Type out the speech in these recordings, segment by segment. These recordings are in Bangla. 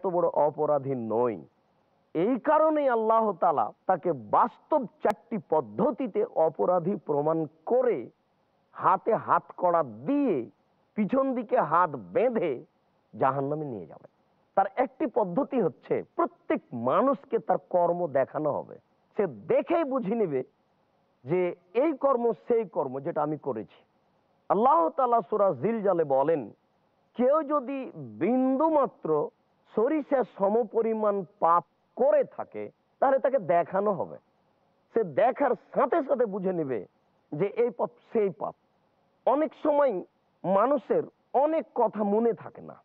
এত বড় অপরাধী নই এই কারণে আল্লাহ তালা তাকে বাস্তব চারটি পদ্ধতিতে অপরাধী প্রমাণ করে হাতে হাত করা দিয়ে পিছন দিকে হাত বেঁধে জাহান নামে নিয়ে যাবে তার একটি পদ্ধতি হচ্ছে প্রত্যেক মানুষকে তার কর্ম দেখানো হবে সে দেখেই বুঝে নেবে যে এই কর্ম সেই কর্ম যেটা আমি করেছি আল্লাহ তালা সুরা জিলজালে বলেন কেউ যদি বিন্দু মাত্র সরিষা পরিমাণ পাপ করে থাকে তাহলে তাকে দেখানো হবে সে দেখার সাথে সাথে বুঝে নেবে যে এই পাপ সেই পাপ অনেক সময় মানুষের অনেক কথা মনে থাকে না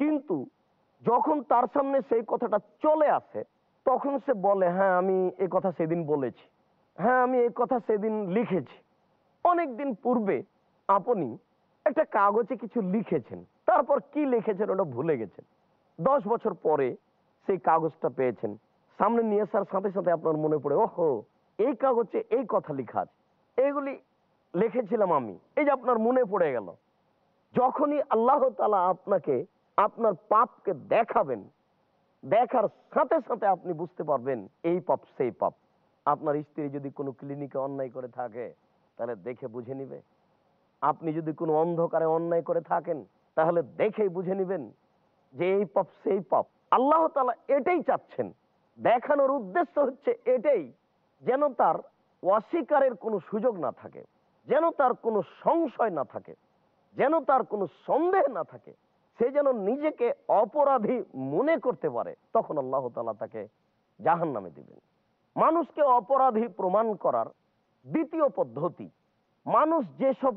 কিন্তু যখন তার সামনে সেই কথাটা চলে আসে তখন সে বলে হ্যাঁ আমি এ কথা সেদিন বলেছি হ্যাঁ আমি এ কথা সেদিন লিখেছি অনেক দিন পূর্বে আপনি একটা কাগজে কিছু লিখেছেন তারপর কি লিখেছেন ওটা ভুলে গেছেন দশ বছর পরে সেই কাগজটা পেয়েছেন সামনে নিয়ে আসার সাথে সাথে আপনার মনে পড়ে ওহো এই কাগজে এই কথা লেখা এগুলি লিখেছিলাম আমি এই যে আপনার মনে পড়ে গেল যখনই আল্লাহ তালা আপনাকে আপনার পাপকে দেখাবেন দেখার সাথে সাথে আপনি বুঝতে পারবেন এই পাপ সেই পাপ আপনার স্ত্রী যদি কোনো ক্লিনিকে অন্যায় করে থাকে তাহলে দেখে বুঝে নিবে আপনি যদি কোনো অন্ধকারে অন্যায় করে থাকেন তাহলে দেখেই বুঝে নিবেন যে এই পপ সেই পপ আল্লাহ তালা এটাই চাচ্ছেন দেখানোর উদ্দেশ্য হচ্ছে এটাই যেন তার অস্বীকারের কোনো সুযোগ না থাকে যেন তার কোনো সংশয় না থাকে যেন তার কোনো সন্দেহ না থাকে সে যেন নিজেকে অপরাধী মনে করতে পারে তখন আল্লাহ তালা তাকে জাহান নামে দিবেন মানুষকে অপরাধী প্রমাণ করার দ্বিতীয় পদ্ধতি মানুষ যেসব